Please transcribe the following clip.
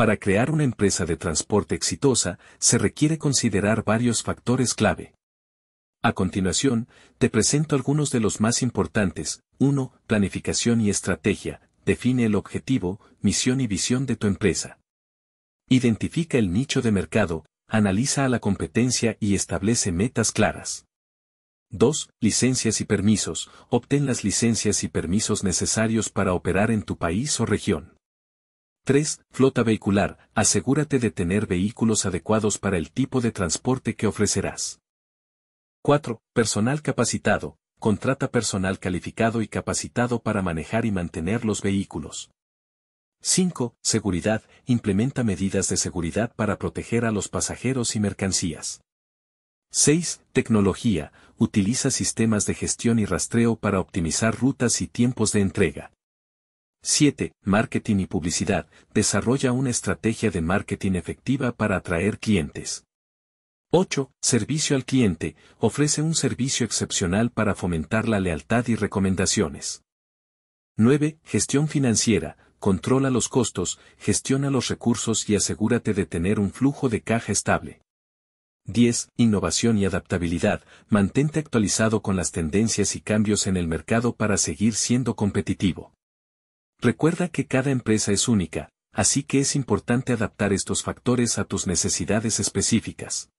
Para crear una empresa de transporte exitosa, se requiere considerar varios factores clave. A continuación, te presento algunos de los más importantes. 1. Planificación y estrategia. Define el objetivo, misión y visión de tu empresa. Identifica el nicho de mercado, analiza a la competencia y establece metas claras. 2. Licencias y permisos. Obtén las licencias y permisos necesarios para operar en tu país o región. 3. Flota vehicular. Asegúrate de tener vehículos adecuados para el tipo de transporte que ofrecerás. 4. Personal capacitado. Contrata personal calificado y capacitado para manejar y mantener los vehículos. 5. Seguridad. Implementa medidas de seguridad para proteger a los pasajeros y mercancías. 6. Tecnología. Utiliza sistemas de gestión y rastreo para optimizar rutas y tiempos de entrega. 7. Marketing y publicidad. Desarrolla una estrategia de marketing efectiva para atraer clientes. 8. Servicio al cliente. Ofrece un servicio excepcional para fomentar la lealtad y recomendaciones. 9. Gestión financiera. Controla los costos, gestiona los recursos y asegúrate de tener un flujo de caja estable. 10. Innovación y adaptabilidad. Mantente actualizado con las tendencias y cambios en el mercado para seguir siendo competitivo. Recuerda que cada empresa es única, así que es importante adaptar estos factores a tus necesidades específicas.